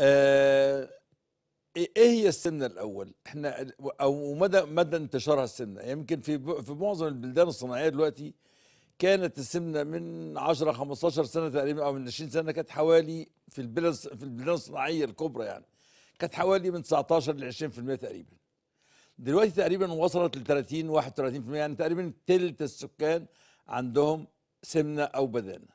آه، إيه-, ايه هي السمنه الاول احنا او مدى مدى انتشارها السمنه يمكن في في معظم البلدان الصناعيه دلوقتي كانت السمنه من 10 15 سنه تقريبا او من 20 سنه كانت حوالي في البلد في البلدان الصناعيه الكبرى يعني كانت حوالي من 19 ل 20% تقريبا دلوقتي تقريبا وصلت ل 30 31% يعني تقريبا ثلث السكان عندهم سمنه او بدانه